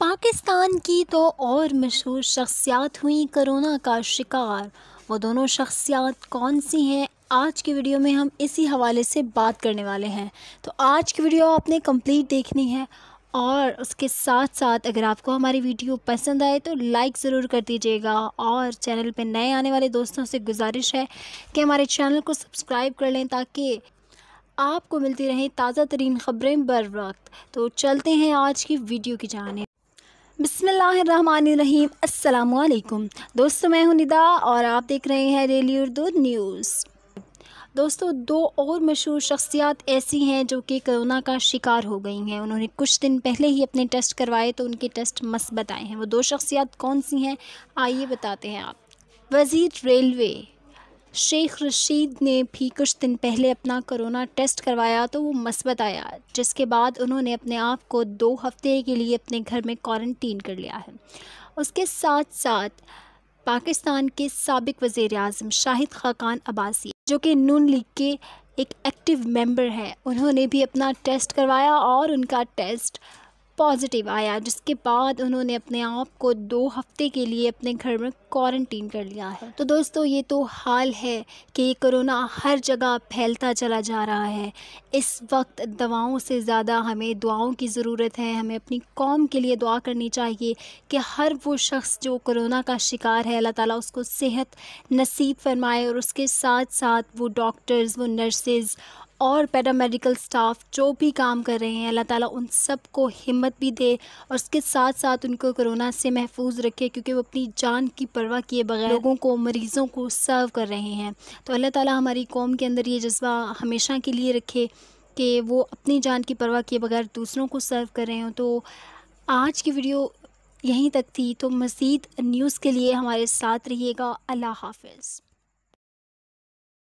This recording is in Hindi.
पाकिस्तान की दो और मशहूर शख्सियात हुई कोरोना का शिकार वो दोनों शख्सियात कौन सी हैं आज की वीडियो में हम इसी हवाले से बात करने वाले हैं तो आज की वीडियो आपने कंप्लीट देखनी है और उसके साथ साथ अगर आपको हमारी वीडियो पसंद आए तो लाइक ज़रूर कर दीजिएगा और चैनल पे नए आने वाले दोस्तों से गुजारिश है कि हमारे चैनल को सब्सक्राइब कर लें ताकि आपको मिलती रहें ताज़ा तरीन ख़बरें बर वक्त तो चलते हैं आज की वीडियो की जाने बसमीम अल्लाम दोस्तों मैं हूं निदा और आप देख रहे हैं रेली उर्दू न्यूज़ दोस्तों दो और मशहूर शख्सियात ऐसी हैं जो कि कोरोना का शिकार हो गई हैं उन्होंने कुछ दिन पहले ही अपने टेस्ट करवाए तो उनके टेस्ट मस्बत आए हैं वो दो शख्सियात कौन सी हैं आइए बताते हैं आप वज़ीर रेलवे शेख रशीद ने भी कुछ दिन पहले अपना कोरोना टेस्ट करवाया तो वो मस्बत आया जिसके बाद उन्होंने अपने आप को दो हफ्ते के लिए अपने घर में क्वारंटीन कर लिया है उसके साथ साथ पाकिस्तान के सबक वज़ी अजम शाहिद खाकान अब्बासी जो कि नून लीग के एक एक्टिव मेंबर हैं उन्होंने भी अपना टेस्ट करवाया और उनका टेस्ट पॉजिटिव आया जिसके बाद उन्होंने अपने आप को दो हफ्ते के लिए अपने घर में क्वारंटीन कर लिया है तो दोस्तों ये तो हाल है कि ये कोरोना हर जगह फैलता चला जा रहा है इस वक्त दवाओं से ज़्यादा हमें दुआओं की ज़रूरत है हमें अपनी कौम के लिए दुआ करनी चाहिए कि हर वो शख्स जो कोरोना का शिकार है अल्लाह ताला उसको सेहत नसीब फरमाए और उसके साथ साथ वो डॉक्टर्स वो नर्सेज़ और पैरामेडिकल स्टाफ जो भी काम कर रहे हैं अल्लाह ताला उन सब को हिम्मत भी दे और उसके साथ साथ उनको कोरोना से महफूज रखे क्योंकि वो अपनी जान की परवाह किए बगैर लोगों को मरीज़ों को सर्व कर रहे हैं तो अल्लाह ताला हमारी कौम के अंदर ये जज्बा हमेशा के लिए रखे कि वो अपनी जान की परवाह किए बगैर दूसरों को सर्व कर रहे हों तो आज की वीडियो यहीं तक थी तो मज़ीद न्यूज़ के लिए हमारे साथ रहिएगा अल्लाह हाफिज़